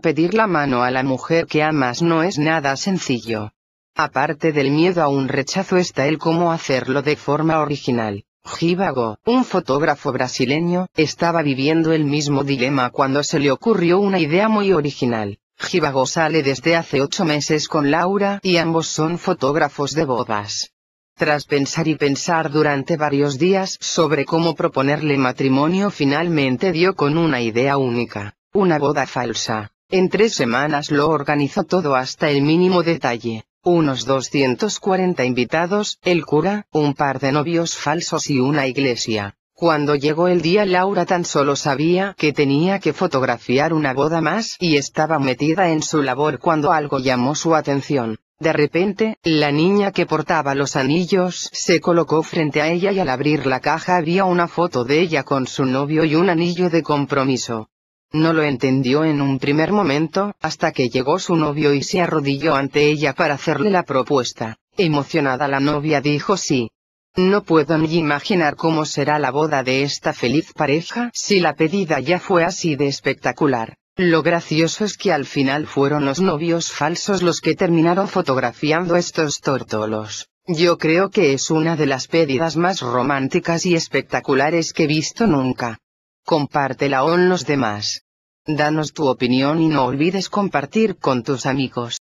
Pedir la mano a la mujer que amas no es nada sencillo. Aparte del miedo a un rechazo está el cómo hacerlo de forma original. Givago, un fotógrafo brasileño, estaba viviendo el mismo dilema cuando se le ocurrió una idea muy original. Givago sale desde hace ocho meses con Laura y ambos son fotógrafos de bodas. Tras pensar y pensar durante varios días sobre cómo proponerle matrimonio finalmente dio con una idea única, una boda falsa. En tres semanas lo organizó todo hasta el mínimo detalle. Unos 240 invitados, el cura, un par de novios falsos y una iglesia. Cuando llegó el día Laura tan solo sabía que tenía que fotografiar una boda más y estaba metida en su labor cuando algo llamó su atención. De repente, la niña que portaba los anillos se colocó frente a ella y al abrir la caja había una foto de ella con su novio y un anillo de compromiso. No lo entendió en un primer momento, hasta que llegó su novio y se arrodilló ante ella para hacerle la propuesta. Emocionada la novia dijo sí. No puedo ni imaginar cómo será la boda de esta feliz pareja si la pedida ya fue así de espectacular. Lo gracioso es que al final fueron los novios falsos los que terminaron fotografiando estos tórtolos. Yo creo que es una de las pedidas más románticas y espectaculares que he visto nunca compártela con los demás. Danos tu opinión y no olvides compartir con tus amigos.